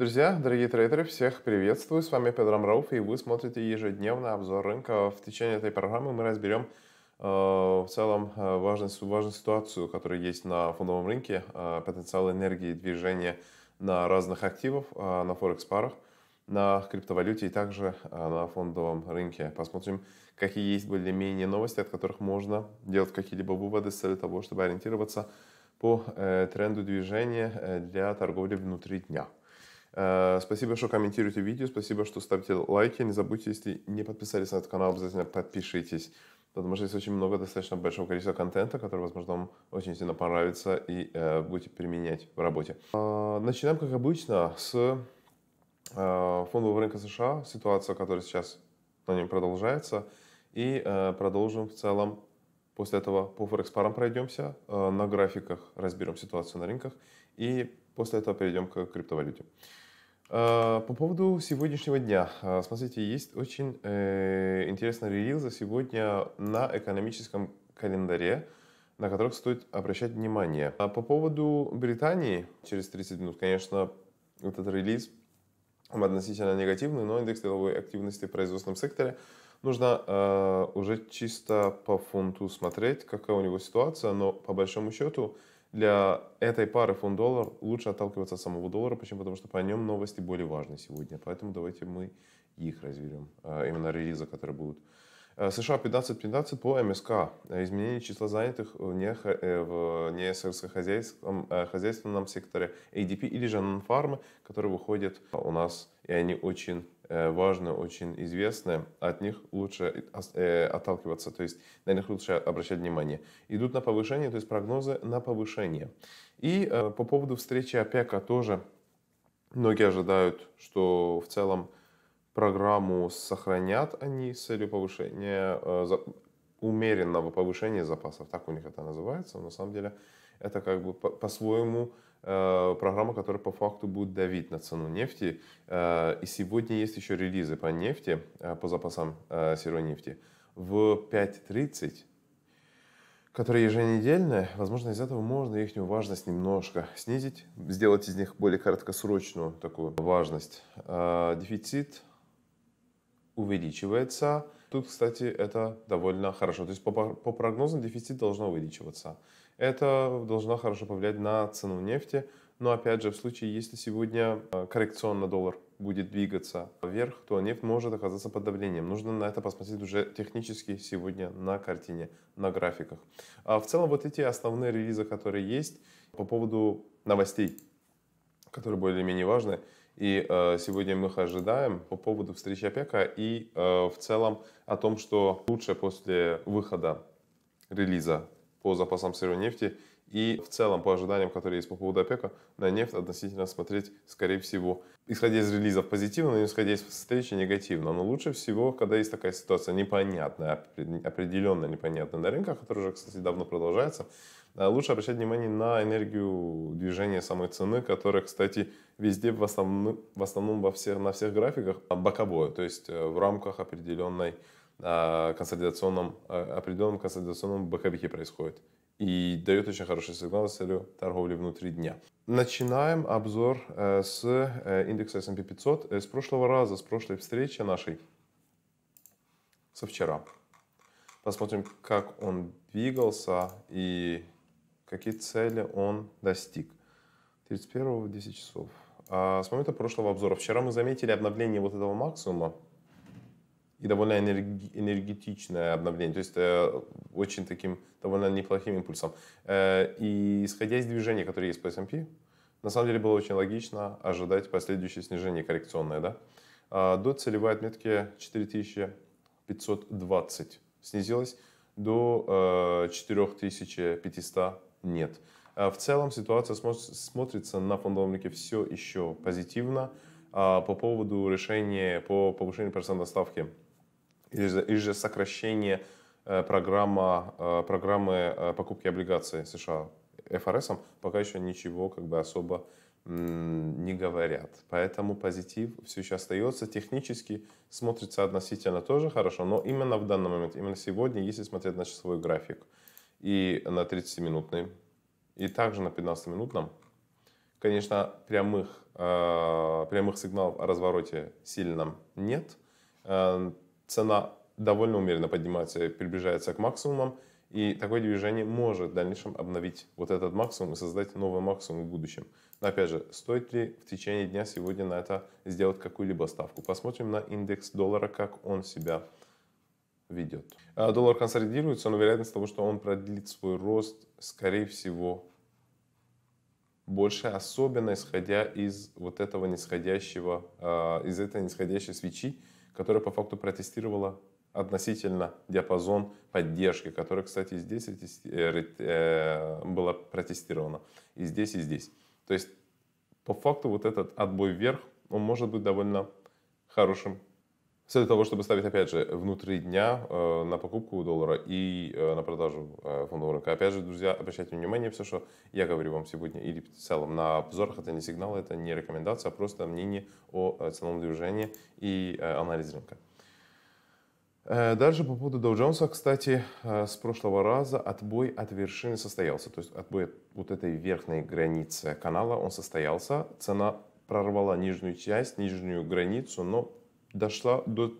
Друзья, дорогие трейдеры, всех приветствую. С вами Педро Амров, и вы смотрите ежедневный обзор рынка. В течение этой программы мы разберем э, в целом э, важную, важную ситуацию, которая есть на фондовом рынке, э, потенциал энергии движения на разных активов, э, на форекс-парах, на криптовалюте и также э, на фондовом рынке. Посмотрим, какие есть более-менее новости, от которых можно делать какие-либо выводы с целью того, чтобы ориентироваться по э, тренду движения для торговли внутри дня. Э, спасибо, что комментируете видео, спасибо, что ставите лайки. Не забудьте, если не подписались на этот канал, обязательно подпишитесь. Потому что есть очень много достаточно большого количества контента, который, возможно, вам очень сильно понравится и э, будете применять в работе. Э, начинаем, как обычно, с э, фондового рынка США, ситуация, которая сейчас на нем продолжается, и э, продолжим в целом После этого по Форекс парам пройдемся, э, на графиках разберем ситуацию на рынках и после этого перейдем к криптовалюте. Э, по поводу сегодняшнего дня. Э, смотрите, есть очень интересный релиз сегодня на экономическом календаре, на которых стоит обращать внимание. А по поводу Британии, через 30 минут, конечно, этот релиз относительно негативный, но индекс деловой активности в производственном секторе – Нужно э, уже чисто по фунту смотреть, какая у него ситуация, но по большому счету для этой пары фунт-доллар лучше отталкиваться от самого доллара. Почему? Потому что по нем новости более важны сегодня. Поэтому давайте мы их разберем, э, именно релизы, которые будут. Э, США 15-15 по МСК. Изменение числа занятых в, не, э, в несельскохозяйственном э, хозяйственном секторе ADP или же нонфармы, которые выходят у нас, и они очень Э, важно, очень известное, от них лучше э, э, отталкиваться, то есть на них лучше обращать внимание. Идут на повышение, то есть прогнозы на повышение. И по поводу встречи ОПЕКа тоже многие ожидают, что в целом программу сохранят они с целью повышения, умеренного повышения запасов, так у них это называется, но на самом деле это как бы по-своему по Э, программа, которая по факту будет давить на цену нефти. Э, и сегодня есть еще релизы по нефти, э, по запасам сырой нефти. В 5.30 которые еженедельные, возможно, из этого можно их важность немножко снизить, сделать из них более краткосрочную такую важность. Дефицит увеличивается. Тут, кстати, это довольно хорошо. То есть по, по прогнозам дефицит должен увеличиваться это должно хорошо повлиять на цену нефти. Но опять же, в случае, если сегодня а, коррекционно доллар будет двигаться вверх, то нефть может оказаться под давлением. Нужно на это посмотреть уже технически сегодня на картине, на графиках. А в целом вот эти основные релизы, которые есть по поводу новостей, которые более-менее важны. И э, сегодня мы их ожидаем по поводу встречи ОПЕКа и э, в целом о том, что лучше после выхода релиза по запасам сырой нефти и в целом по ожиданиям, которые есть по поводу ОПЕКа, на нефть относительно смотреть, скорее всего, исходя из релизов позитивно, но исходя из встречи негативно. Но лучше всего, когда есть такая ситуация непонятная, определенно непонятная на рынках, которая уже, кстати, давно продолжается, э, лучше обращать внимание на энергию движения самой цены, которая, кстати, везде в основном, в основном во всех, на всех графиках а, боковое, то есть э, в рамках определенной а, консолидационном, а, определенном консолидационном бэкэпике происходит и дает очень хороший сигнал с целью торговли внутри дня. Начинаем обзор э, с э, индекса S&P 500 э, с прошлого раза, с прошлой встречи нашей, со вчера. Посмотрим, как он двигался и какие цели он достиг. 31 10 часов. А, с момента прошлого обзора. Вчера мы заметили обновление вот этого максимума и довольно энергетичное обновление, то есть э, очень таким довольно неплохим импульсом. Э, и исходя из движения, которое есть по S&P, на самом деле было очень логично ожидать последующее снижение коррекционное. Да? А до целевой отметки 4520 снизилось до э, 4500 нет. Э, в целом ситуация смотрится на фондовом рынке все еще позитивно. А, по поводу решения по повышению процентной ставки или же, или же сокращение э, программа, э, программы э, покупки облигаций США ФРСом пока еще ничего как бы особо не говорят. Поэтому позитив все еще остается. Технически смотрится относительно тоже хорошо, но именно в данный момент, именно сегодня, если смотреть на часовой график и на 30-минутный, и также на 15-минутном, конечно, прямых, прямых сигналов о развороте сильном нет цена довольно умеренно поднимается, приближается к максимумам, и такое движение может в дальнейшем обновить вот этот максимум и создать новый максимум в будущем. Но опять же, стоит ли в течение дня сегодня на это сделать какую-либо ставку? Посмотрим на индекс доллара, как он себя ведет. А, доллар консолидируется, но вероятность того, что он продлит свой рост, скорее всего, больше, особенно исходя из вот этого нисходящего, а, из этой нисходящей свечи, которая по факту протестировала относительно диапазон поддержки, который, кстати, здесь э, э, было протестировано, и здесь, и здесь. То есть, по факту, вот этот отбой вверх, он может быть довольно хорошим с того, чтобы ставить, опять же, внутри дня э, на покупку доллара и э, на продажу э, фондового рынка. Опять же, друзья, обращайте внимание, все, что я говорю вам сегодня или в целом на обзорах, это не сигнал, это не рекомендация, а просто мнение о э, ценовом движении и э, анализе рынка. Э, дальше по поводу Dow Jones, кстати, э, с прошлого раза отбой от вершины состоялся. То есть отбой от вот этой верхней границы канала, он состоялся. Цена прорвала нижнюю часть, нижнюю границу, но дошла до,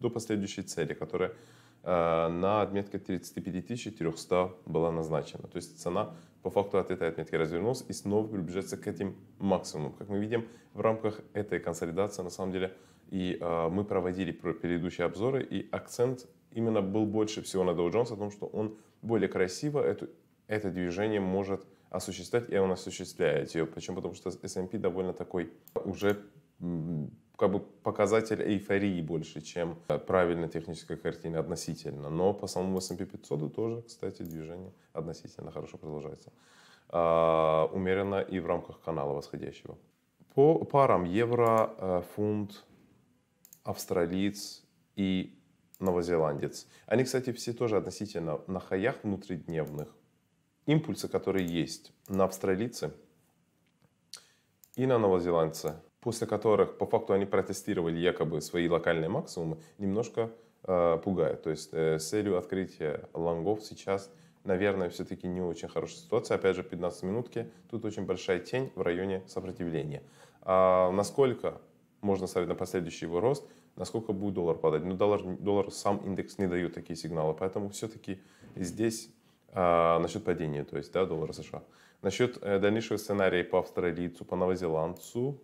до последующей цели, которая э, на отметке 35 300 была назначена. То есть цена по факту от этой отметки развернулась и снова приближается к этим максимумам. Как мы видим, в рамках этой консолидации на самом деле и э, мы проводили предыдущие обзоры, и акцент именно был больше всего на Dow Jones о том, что он более красиво эту, это движение может осуществлять, и он осуществляет ее. Почему? Потому что S&P довольно такой уже как бы показатель эйфории больше, чем э, правильная техническая картина относительно. Но по самому S&P 500 тоже, кстати, движение относительно хорошо продолжается. А, умеренно и в рамках канала восходящего. По парам евро, э, фунт, австралиец и новозеландец. Они, кстати, все тоже относительно на хаях внутридневных. Импульсы, которые есть на австралийце и на новозеландце – после которых по факту они протестировали якобы свои локальные максимумы, немножко э, пугает. То есть э, с открытия лонгов сейчас, наверное, все-таки не очень хорошая ситуация. Опять же, 15 минутки, тут очень большая тень в районе сопротивления. А насколько можно ставить на последующий его рост, насколько будет доллар падать. Но ну, доллар, доллар сам индекс не дает такие сигналы, поэтому все-таки здесь а, э, насчет падения, то есть да, доллара США. Насчет э, дальнейшего сценария по австралийцу, по новозеландцу,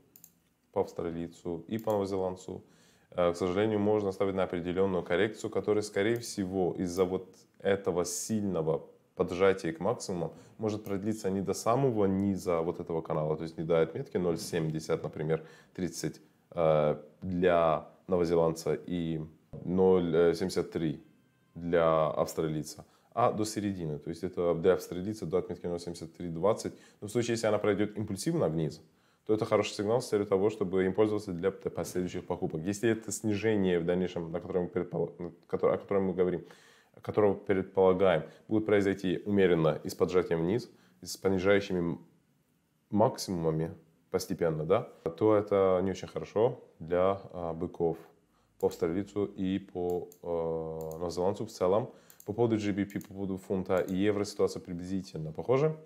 по австралийцу и по новозеландцу, э, к сожалению, можно ставить на определенную коррекцию, которая, скорее всего, из-за вот этого сильного поджатия к максимуму, может продлиться не до самого низа вот этого канала, то есть не до отметки 0,70, например, 30 э, для новозеландца и 0,73 для австралийца, а до середины. То есть это для австралийца до отметки 0,7320. Но в случае, если она пройдет импульсивно вниз, то это хороший сигнал с целью того, чтобы им пользоваться для последующих покупок. Если это снижение в дальнейшем, о котором, мы предпол... о котором мы говорим, которого предполагаем, будет произойти умеренно и с поджатием вниз, и с понижающими максимумами постепенно, да, то это не очень хорошо для а, быков по австралийцу и по э, новозеландцу в целом. По поводу GBP, по поводу фунта и евро ситуация приблизительно похожа.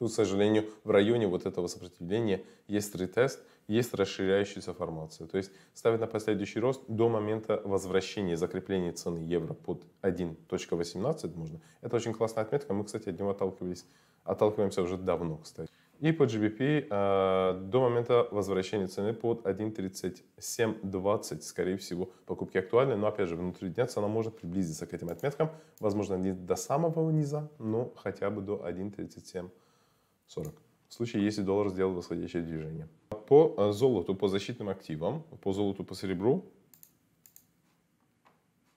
Тут, к сожалению, в районе вот этого сопротивления есть ретест, есть расширяющаяся формация. То есть ставить на последующий рост до момента возвращения закрепления цены евро под 1.18 можно. Это очень классная отметка. Мы, кстати, от него отталкивались, отталкиваемся уже давно, кстати. И по GBP э, а, до момента возвращения цены под 1.3720, скорее всего, покупки актуальны. Но, опять же, внутри дня цена может приблизиться к этим отметкам. Возможно, не до самого низа, но хотя бы до 1.3720. 40. В случае, если доллар сделал восходящее движение. По э, золоту, по защитным активам, по золоту, по серебру,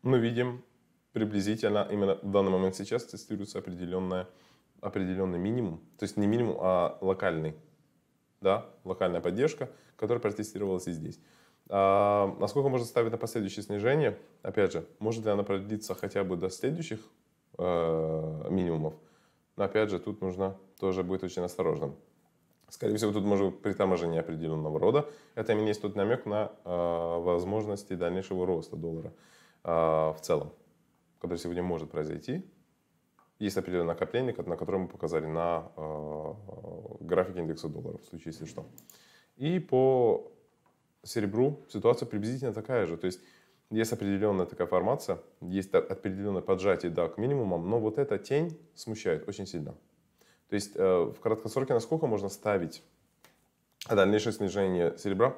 мы видим приблизительно, именно в данный момент сейчас тестируется определенная, определенный минимум, то есть не минимум, а локальный, да, локальная поддержка, которая протестировалась и здесь. А, насколько можно ставить на последующее снижение? Опять же, может ли она продлиться хотя бы до следующих э, минимумов? Но опять же, тут нужно тоже быть очень осторожным. Скорее всего, тут может быть приторможение определенного рода. Это именно есть тут намек на э, возможности дальнейшего роста доллара э, в целом, который сегодня может произойти. Есть определенное накопление, на котором мы показали на э, графике индекса доллара, в случае, если что. И по серебру ситуация приблизительно такая же. То есть есть определенная такая формация, есть определенное поджатие да, к минимумам, но вот эта тень смущает очень сильно. То есть э, в краткосроке насколько можно ставить дальнейшее снижение серебра?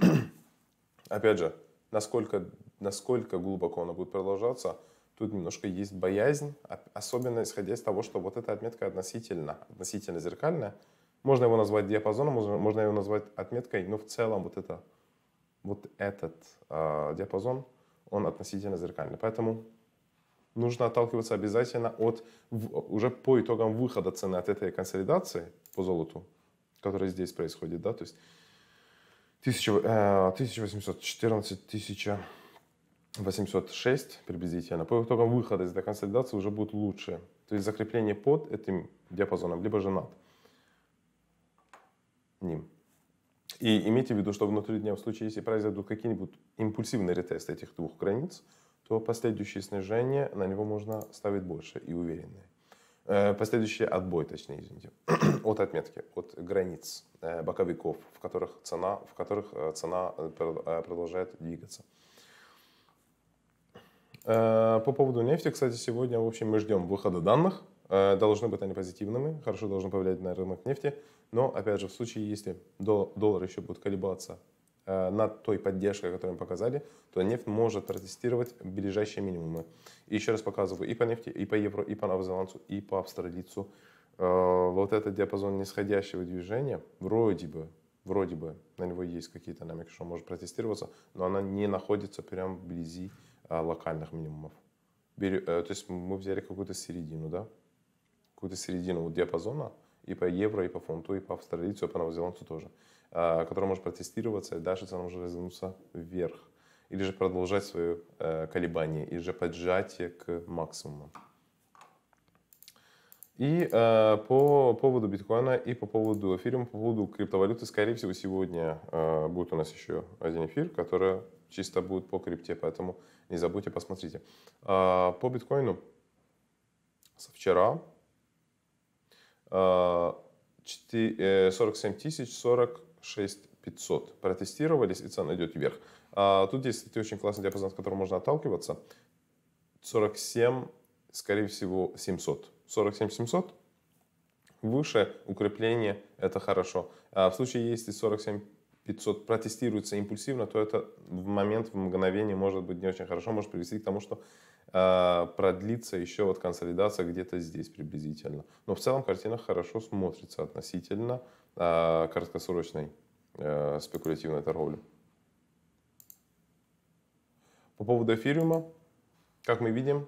Опять же, насколько, насколько глубоко оно будет продолжаться, тут немножко есть боязнь, особенно исходя из того, что вот эта отметка относительно, относительно зеркальная. Можно его назвать диапазоном, можно его назвать отметкой, но в целом вот это вот этот э, диапазон, он относительно зеркальный. Поэтому нужно отталкиваться обязательно от в, уже по итогам выхода цены от этой консолидации по золоту, которая здесь происходит, да, то есть 1814 806 э, приблизительно. По итогам выхода из этой консолидации уже будет лучше. То есть закрепление под этим диапазоном, либо же над ним. И имейте в виду, что внутри дня, в случае, если произойдут какие-нибудь импульсивные ретесты этих двух границ, то последующие снижения на него можно ставить больше и увереннее. Э, последующий отбой, точнее, извините, от отметки, от границ э, боковиков, в которых цена, в которых э, цена э, э, продолжает двигаться. Э, по поводу нефти, кстати, сегодня, в общем, мы ждем выхода данных. Должны быть они позитивными, хорошо должны повлиять на рынок нефти. Но, опять же, в случае, если доллар еще будет колебаться э, над той поддержкой, которую мы показали, то нефть может протестировать ближайшие минимумы. И еще раз показываю и по нефти, и по евро, и по новозеландцу, и по австралийцу. Э, вот этот диапазон нисходящего движения, вроде бы, вроде бы, на него есть какие-то намеки, что может протестироваться, но она не находится прямо вблизи э, локальных минимумов. То есть мы взяли какую-то середину, да? Какую-то середину вот диапазона, и по евро, и по фунту, и по австралийцу, и по новозеландцу тоже, а, который может протестироваться, и дальше цена может развернуться вверх. Или же продолжать свое э, колебание, или же поджатие к максимуму. И э, по поводу биткоина и по поводу эфириума, по поводу криптовалюты, скорее всего, сегодня э, будет у нас еще один эфир, который чисто будет по крипте, поэтому не забудьте, посмотрите. Э, по биткоину со вчера 47 тысяч 46 500. Протестировались, и цена идет вверх. А, тут есть, кстати, очень классный диапазон, от которого можно отталкиваться. 47, скорее всего, 700. 47 700 выше укрепление, это хорошо. А в случае, если 47 500 протестируется импульсивно, то это в момент, в мгновение может быть не очень хорошо, может привести к тому, что а, продлится еще вот консолидация где-то здесь приблизительно. Но в целом картина хорошо смотрится относительно а, краткосрочной э, спекулятивной торговли. По поводу эфириума, как мы видим,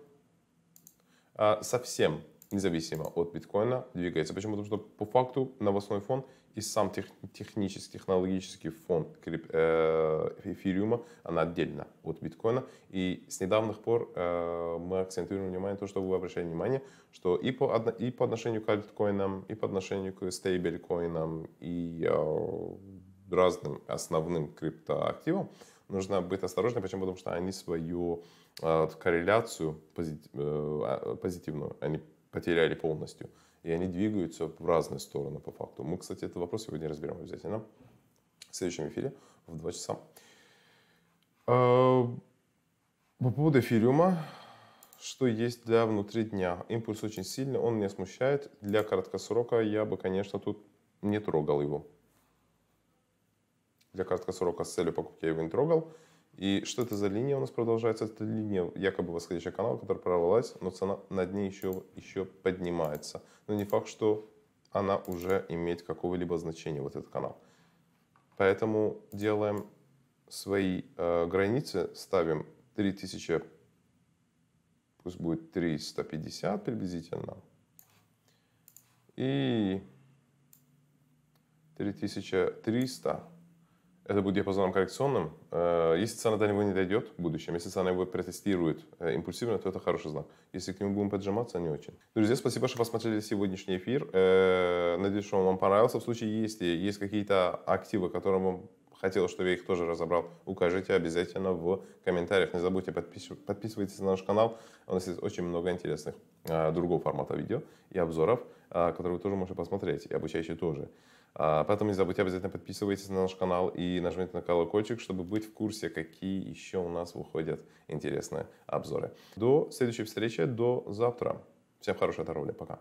а, совсем независимо от биткоина двигается. Почему? Потому что по факту новостной фон – и сам тех, технический, технологический фон э, эфириума, она отдельно от биткоина. И с недавних пор э, мы акцентируем внимание, то, что вы обращали внимание, что и по, и по отношению к альткоинам, и по отношению к стейблькоинам, и э, разным основным криптоактивам, нужно быть осторожным. Почему? Потому что они свою э, корреляцию позитив, э, а, позитивную, они потеряли полностью и они двигаются в разные стороны по факту. Мы, кстати, этот вопрос сегодня разберем обязательно в следующем эфире в 2 часа. А, по поводу эфириума, что есть для внутри дня. Импульс очень сильный, он меня смущает. Для краткосрока я бы, конечно, тут не трогал его. Для краткосрока с целью покупки я его не трогал. И что это за линия у нас продолжается? Это линия якобы восходящего канала, которая прорвалась, но цена над ней еще, еще поднимается. Но не факт, что она уже имеет какого-либо значения, вот этот канал. Поэтому делаем свои э, границы, ставим 3000, пусть будет 350 приблизительно. И 3300 это будет диапазоном коррекционным. Э, если цена до него не дойдет в будущем, если цена его протестирует э, импульсивно, то это хороший знак. Если к нему будем поджиматься, не очень. Друзья, спасибо, что посмотрели сегодняшний эфир. Э, надеюсь, что он вам понравился. В случае, если есть какие-то активы, которым вам хотел, чтобы я их тоже разобрал, укажите обязательно в комментариях. Не забудьте подпис- подписывайтесь на наш канал. У нас есть очень много интересных другого формата видео и обзоров, которые вы тоже можете посмотреть, и обучающие тоже. А Поэтому не забудьте обязательно подписывайтесь на наш канал и нажмите на колокольчик, чтобы быть в курсе, какие еще у нас выходят интересные обзоры. До следующей встречи, до завтра. Всем хорошего торговли, пока.